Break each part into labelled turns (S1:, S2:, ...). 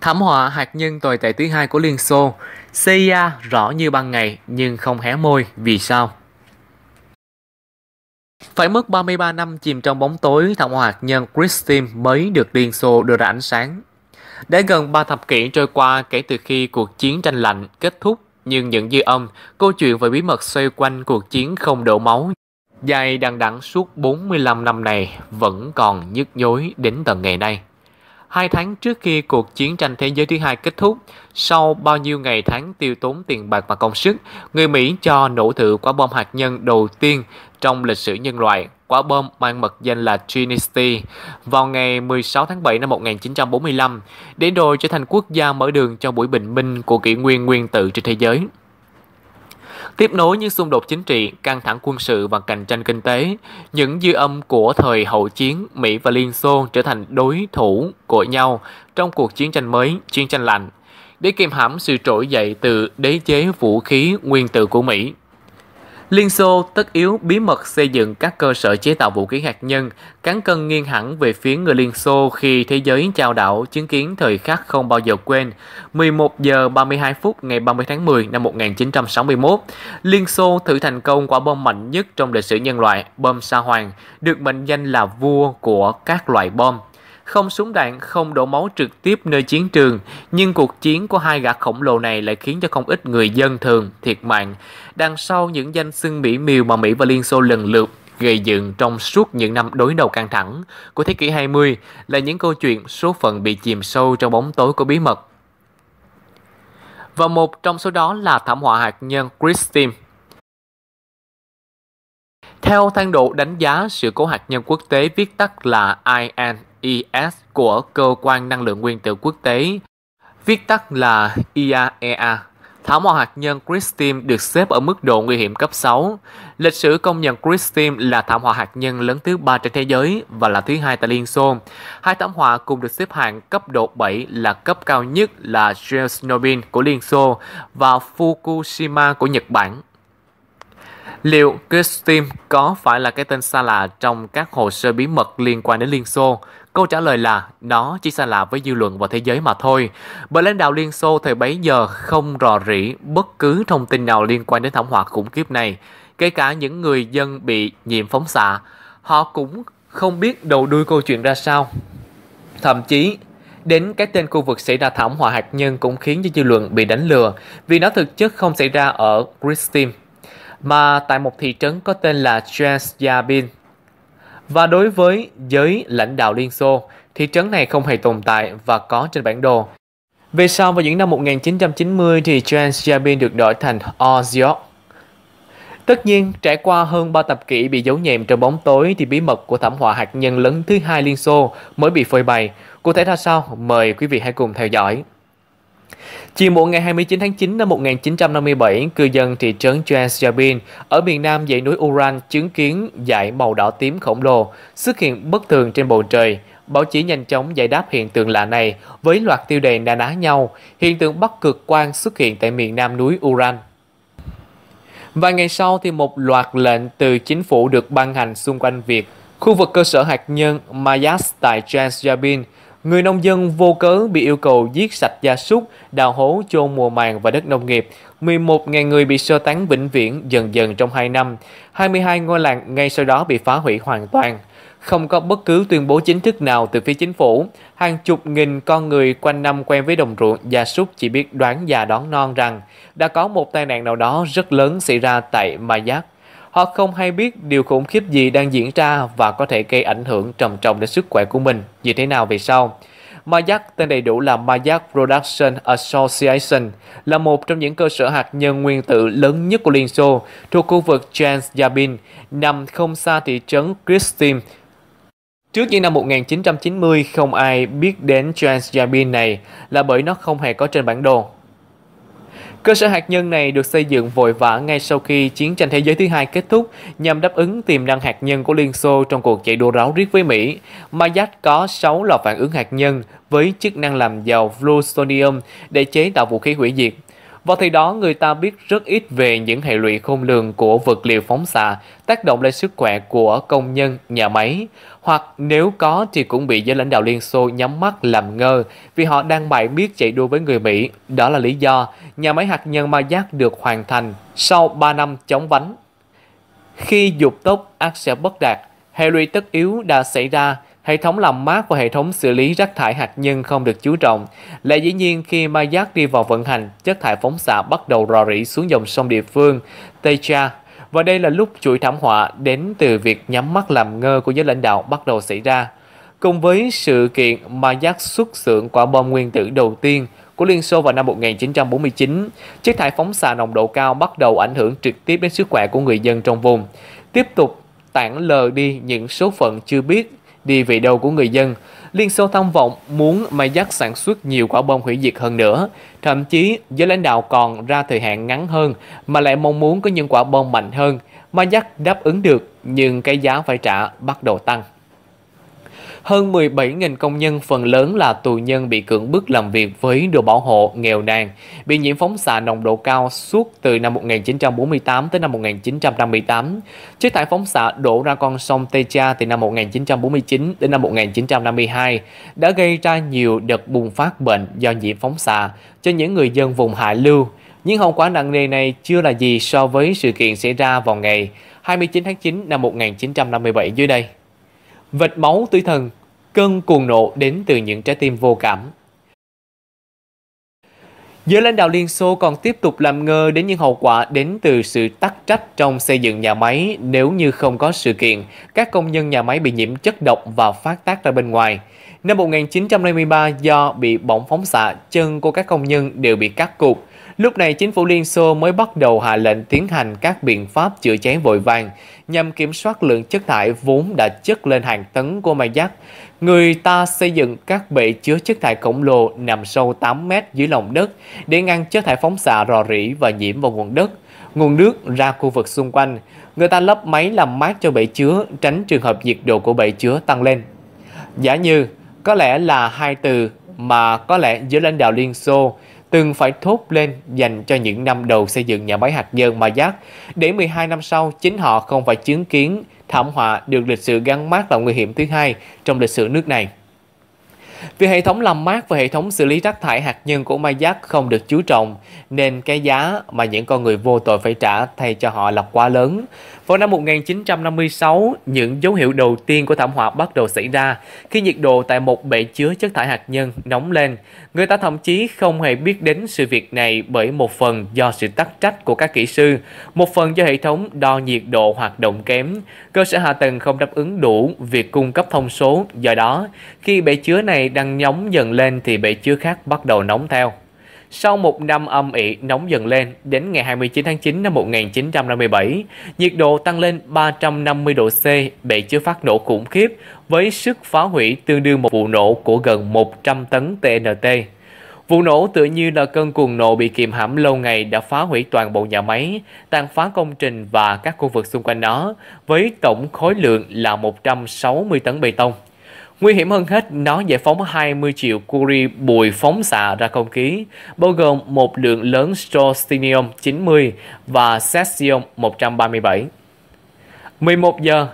S1: Thảm họa hạt nhân tồi tệ thứ hai của Liên Xô, CIA rõ như ban ngày nhưng không hé môi vì sao? Phải mất 33 năm chìm trong bóng tối, thảm họa hạt nhân christine mới được Liên Xô đưa ra ánh sáng. Đã gần 3 thập kỷ trôi qua kể từ khi cuộc chiến tranh lạnh kết thúc, nhưng những dư âm, câu chuyện về bí mật xoay quanh cuộc chiến không đổ máu dài đằng đẵng suốt 45 năm này vẫn còn nhức nhối đến tận ngày nay. Hai tháng trước khi cuộc chiến tranh thế giới thứ hai kết thúc, sau bao nhiêu ngày tháng tiêu tốn tiền bạc và công sức, người Mỹ cho nổ thử quả bom hạt nhân đầu tiên trong lịch sử nhân loại, quả bom mang mật danh là Trinity, vào ngày 16 tháng 7 năm 1945, để rồi trở thành quốc gia mở đường cho buổi bình minh của kỷ nguyên nguyên tử trên thế giới. Tiếp nối những xung đột chính trị, căng thẳng quân sự và cạnh tranh kinh tế, những dư âm của thời hậu chiến Mỹ và Liên Xô trở thành đối thủ của nhau trong cuộc chiến tranh mới, chiến tranh lạnh để kiềm hãm sự trỗi dậy từ đế chế vũ khí nguyên tử của Mỹ. Liên Xô tất yếu bí mật xây dựng các cơ sở chế tạo vũ khí hạt nhân, cán cân nghiêng hẳn về phía người Liên Xô khi thế giới chào đảo chứng kiến thời khắc không bao giờ quên. 11 giờ 32 phút ngày 30 tháng 10 năm 1961, Liên Xô thử thành công quả bom mạnh nhất trong lịch sử nhân loại, bom sa hoàng, được mệnh danh là vua của các loại bom. Không súng đạn, không đổ máu trực tiếp nơi chiến trường, nhưng cuộc chiến của hai gã khổng lồ này lại khiến cho không ít người dân thường thiệt mạng. Đằng sau những danh xưng mỹ miều mà Mỹ và Liên Xô lần lượt gây dựng trong suốt những năm đối đầu căng thẳng của thế kỷ 20 là những câu chuyện số phận bị chìm sâu trong bóng tối của bí mật. Và một trong số đó là thảm họa hạt nhân Christine. Theo thang độ đánh giá sự cố hạt nhân quốc tế viết tắt là IAN IS của Cơ quan Năng lượng Nguyên tử Quốc tế, viết tắt là IAEA. Thảm họa hạt nhân Christine được xếp ở mức độ nguy hiểm cấp 6. Lịch sử công nhận Christine là thảm họa hạt nhân lớn thứ ba trên thế giới và là thứ hai tại Liên Xô. Hai thảm họa cùng được xếp hạng cấp độ 7 là cấp cao nhất là Chernobyl của Liên Xô và Fukushima của Nhật Bản. Liệu Christine có phải là cái tên xa lạ trong các hồ sơ bí mật liên quan đến Liên Xô? Câu trả lời là nó chỉ xa lạ với dư luận và thế giới mà thôi. Bởi lãnh đạo Liên Xô thời bấy giờ không rò rỉ bất cứ thông tin nào liên quan đến thảm họa khủng khiếp này, kể cả những người dân bị nhiễm phóng xạ. Họ cũng không biết đầu đuôi câu chuyện ra sao. Thậm chí, đến cái tên khu vực xảy ra thảm họa hạt nhân cũng khiến cho dư luận bị đánh lừa vì nó thực chất không xảy ra ở Kristin mà tại một thị trấn có tên là Transjabin và đối với giới lãnh đạo Liên Xô, thị trấn này không hề tồn tại và có trên bản đồ. Về sau vào những năm 1990 thì Transjabin được đổi thành Oziok. Tất nhiên, trải qua hơn 3 thập kỷ bị giấu nhẹm trong bóng tối thì bí mật của thảm họa hạt nhân lớn thứ hai Liên Xô mới bị phơi bày. Cụ thể ra sao? Mời quý vị hãy cùng theo dõi. Chiều muộn ngày 29 tháng 9 năm 1957, cư dân thị trấn Transjabin ở miền nam dãy núi Uran chứng kiến dải màu đỏ tím khổng lồ xuất hiện bất thường trên bầu trời. Báo chí nhanh chóng giải đáp hiện tượng lạ này với loạt tiêu đề na ná nhau, hiện tượng bắc cực quang xuất hiện tại miền nam núi Uran. Vài ngày sau thì một loạt lệnh từ chính phủ được ban hành xung quanh việc khu vực cơ sở hạt nhân Mayas tại Transjabin – Người nông dân vô cớ bị yêu cầu giết sạch gia súc, đào hố chôn mùa màng và đất nông nghiệp. 11.000 người bị sơ tán vĩnh viễn dần dần trong 2 năm. 22 ngôi làng ngay sau đó bị phá hủy hoàn toàn. Không có bất cứ tuyên bố chính thức nào từ phía chính phủ, hàng chục nghìn con người quanh năm quen với đồng ruộng, gia súc chỉ biết đoán già đón non rằng đã có một tai nạn nào đó rất lớn xảy ra tại Mayak. Họ không hay biết điều khủng khiếp gì đang diễn ra và có thể gây ảnh hưởng trầm trọng đến sức khỏe của mình như thế nào về sau. Mayak tên đầy đủ là Mayak Production Association là một trong những cơ sở hạt nhân nguyên tử lớn nhất của Liên Xô thuộc khu vực Transjabin nằm không xa thị trấn Kristin. Trước những năm 1990, không ai biết đến Transjabin này là bởi nó không hề có trên bản đồ Cơ sở hạt nhân này được xây dựng vội vã ngay sau khi chiến tranh thế giới thứ hai kết thúc nhằm đáp ứng tiềm năng hạt nhân của Liên Xô trong cuộc chạy đua ráo riết với Mỹ. Mayak có 6 lò phản ứng hạt nhân với chức năng làm giàu plutonium để chế tạo vũ khí hủy diệt. Vào thời đó, người ta biết rất ít về những hệ lụy khôn lường của vật liệu phóng xạ tác động lên sức khỏe của công nhân, nhà máy, hoặc nếu có thì cũng bị giới lãnh đạo Liên Xô nhắm mắt làm ngơ vì họ đang mãi biết chạy đua với người Mỹ. Đó là lý do nhà máy hạt nhân Ma Giác được hoàn thành sau 3 năm chống vánh. Khi dục tốc ác sẽ bất đạt, hệ lụy tất yếu đã xảy ra Hệ thống làm mát và hệ thống xử lý rác thải hạt nhân không được chú trọng. Lẽ dĩ nhiên khi mai giác đi vào vận hành, chất thải phóng xạ bắt đầu rò rỉ xuống dòng sông địa phương, Tây Cha. Và đây là lúc chuỗi thảm họa đến từ việc nhắm mắt làm ngơ của giới lãnh đạo bắt đầu xảy ra. Cùng với sự kiện mà giác xuất xưởng quả bom nguyên tử đầu tiên của Liên Xô vào năm 1949, chất thải phóng xạ nồng độ cao bắt đầu ảnh hưởng trực tiếp đến sức khỏe của người dân trong vùng. Tiếp tục tản lờ đi những số phận chưa biết đi vị đâu của người dân. Liên Xô tham vọng muốn Mai Dắt sản xuất nhiều quả bom hủy diệt hơn nữa. Thậm chí, giới lãnh đạo còn ra thời hạn ngắn hơn mà lại mong muốn có những quả bom mạnh hơn. Mai Dắt đáp ứng được, nhưng cái giá phải trả bắt đầu tăng. Hơn 17.000 công nhân phần lớn là tù nhân bị cưỡng bức làm việc với đồ bảo hộ, nghèo nàn, bị nhiễm phóng xạ nồng độ cao suốt từ năm 1948 tới năm 1958. Chất thải phóng xạ đổ ra con sông Tê-cha từ năm 1949 đến năm 1952 đã gây ra nhiều đợt bùng phát bệnh do nhiễm phóng xạ cho những người dân vùng hạ lưu. Những hậu quả nặng nề này chưa là gì so với sự kiện xảy ra vào ngày 29 tháng 9 năm 1957 dưới đây vệt máu tủi thần, cơn cuồng nộ đến từ những trái tim vô cảm. Giới lãnh đạo Liên Xô còn tiếp tục làm ngơ đến những hậu quả đến từ sự tắc trách trong xây dựng nhà máy nếu như không có sự kiện, các công nhân nhà máy bị nhiễm chất độc và phát tác ra bên ngoài. Năm 1953, do bị bỏng phóng xạ, chân của các công nhân đều bị cắt cụt. Lúc này, chính phủ Liên Xô mới bắt đầu hạ lệnh tiến hành các biện pháp chữa cháy vội vàng nhằm kiểm soát lượng chất thải vốn đã chất lên hàng tấn của mai giác. Người ta xây dựng các bể chứa chất thải khổng lồ nằm sâu 8 mét dưới lòng đất để ngăn chất thải phóng xạ rò rỉ và nhiễm vào nguồn đất, nguồn nước ra khu vực xung quanh. Người ta lấp máy làm mát cho bể chứa, tránh trường hợp nhiệt độ của bể chứa tăng lên. Giả như, có lẽ là hai từ mà có lẽ giữa lãnh đạo Liên Xô từng phải thốt lên dành cho những năm đầu xây dựng nhà máy hạt nhân Mayak, để 12 năm sau chính họ không phải chứng kiến thảm họa được lịch sử gắn mát là nguy hiểm thứ hai trong lịch sử nước này. Vì hệ thống làm mát và hệ thống xử lý rác thải hạt nhân của Mayak không được chú trọng, nên cái giá mà những con người vô tội phải trả thay cho họ là quá lớn. Vào năm 1956, những dấu hiệu đầu tiên của thảm họa bắt đầu xảy ra khi nhiệt độ tại một bể chứa chất thải hạt nhân nóng lên. Người ta thậm chí không hề biết đến sự việc này bởi một phần do sự tắc trách của các kỹ sư, một phần do hệ thống đo nhiệt độ hoạt động kém, cơ sở hạ tầng không đáp ứng đủ việc cung cấp thông số. Do đó, khi bể chứa này đang đang nóng dần lên thì bể chứa khác bắt đầu nóng theo. Sau một năm âm ỉ nóng dần lên, đến ngày 29 tháng 9 năm 1957, nhiệt độ tăng lên 350 độ C, bể chứa phát nổ khủng khiếp với sức phá hủy tương đương một vụ nổ của gần 100 tấn TNT. Vụ nổ tự như là cơn cuồng nổ bị kiềm hãm lâu ngày đã phá hủy toàn bộ nhà máy, tàn phá công trình và các khu vực xung quanh nó với tổng khối lượng là 160 tấn bê tông. Nguy hiểm hơn hết, nó giải phóng 20 triệu curie bụi phóng xạ ra không khí, bao gồm một lượng lớn strontium 90 và cesium 137. 11 giờ,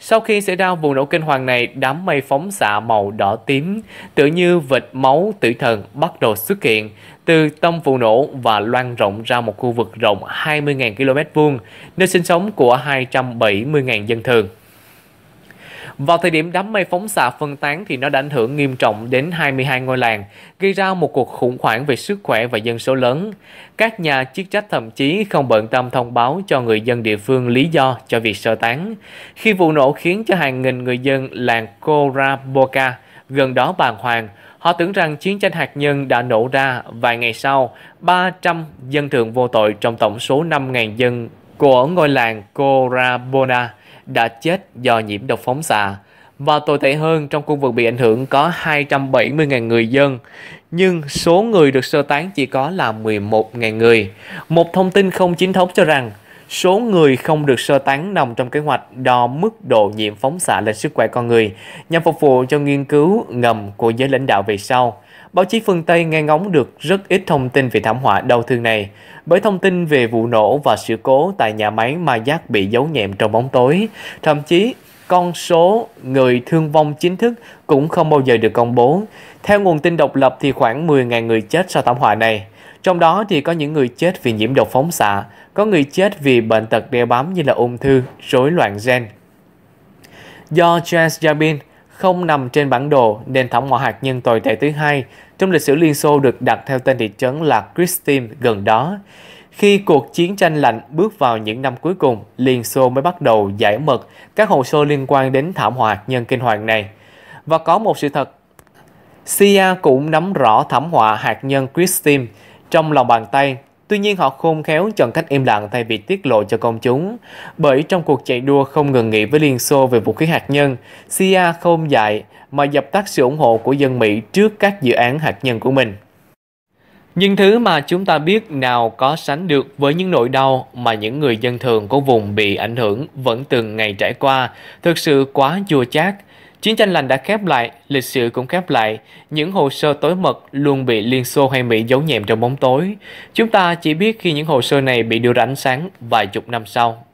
S1: sau khi xảy ra vụ nổ kinh hoàng này, đám mây phóng xạ màu đỏ tím, tự như vệt máu tử thần bắt đầu xuất hiện từ tâm vụ nổ và loan rộng ra một khu vực rộng 20.000 km vuông, nơi sinh sống của 270.000 dân thường. Vào thời điểm đám mây phóng xạ phân tán thì nó đã ảnh hưởng nghiêm trọng đến 22 ngôi làng, gây ra một cuộc khủng hoảng về sức khỏe và dân số lớn. Các nhà chức trách thậm chí không bận tâm thông báo cho người dân địa phương lý do cho việc sơ tán. Khi vụ nổ khiến cho hàng nghìn người dân làng Koraboka gần đó bàng hoàng, Họ tưởng rằng chiến tranh hạt nhân đã nổ ra vài ngày sau, 300 dân thường vô tội trong tổng số 5.000 dân của ngôi làng Corabona đã chết do nhiễm độc phóng xạ. Và tồi tệ hơn, trong khu vực bị ảnh hưởng có 270.000 người dân, nhưng số người được sơ tán chỉ có là 11.000 người. Một thông tin không chính thống cho rằng số người không được sơ tán nằm trong kế hoạch đo mức độ nhiễm phóng xạ lên sức khỏe con người nhằm phục vụ cho nghiên cứu ngầm của giới lãnh đạo về sau báo chí phương Tây nghe ngóng được rất ít thông tin về thảm họa đau thương này, bởi thông tin về vụ nổ và sự cố tại nhà máy ma giác bị giấu nhẹm trong bóng tối. Thậm chí, con số người thương vong chính thức cũng không bao giờ được công bố. Theo nguồn tin độc lập thì khoảng 10.000 người chết sau thảm họa này. Trong đó thì có những người chết vì nhiễm độc phóng xạ, có người chết vì bệnh tật đeo bám như là ung thư, rối loạn gen. Do James Jabin không nằm trên bản đồ nên thảm họa hạt nhân tồi tệ thứ hai trong lịch sử Liên Xô được đặt theo tên thị trấn là Kristin gần đó. Khi cuộc chiến tranh lạnh bước vào những năm cuối cùng, Liên Xô mới bắt đầu giải mật các hồ sơ liên quan đến thảm họa hạt nhân kinh hoàng này. Và có một sự thật, CIA cũng nắm rõ thảm họa hạt nhân Kristin trong lòng bàn tay Tuy nhiên họ khôn khéo chọn cách im lặng thay vì tiết lộ cho công chúng. Bởi trong cuộc chạy đua không ngừng nghỉ với Liên Xô về vũ khí hạt nhân, CIA không dạy mà dập tắt sự ủng hộ của dân Mỹ trước các dự án hạt nhân của mình. Nhưng thứ mà chúng ta biết nào có sánh được với những nỗi đau mà những người dân thường của vùng bị ảnh hưởng vẫn từng ngày trải qua, thực sự quá chua chát. Chiến tranh lành đã khép lại, lịch sử cũng khép lại, những hồ sơ tối mật luôn bị Liên Xô hay Mỹ giấu nhẹm trong bóng tối. Chúng ta chỉ biết khi những hồ sơ này bị đưa ra ánh sáng vài chục năm sau.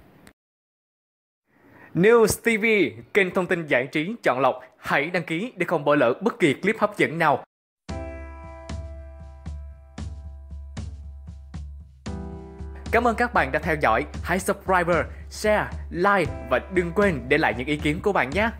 S1: News TV, kênh thông tin giải trí chọn lọc, hãy đăng ký để không bỏ lỡ bất kỳ clip hấp dẫn nào. Cảm ơn các bạn đã theo dõi, hãy subscribe, share, like và đừng quên để lại những ý kiến của bạn nhé.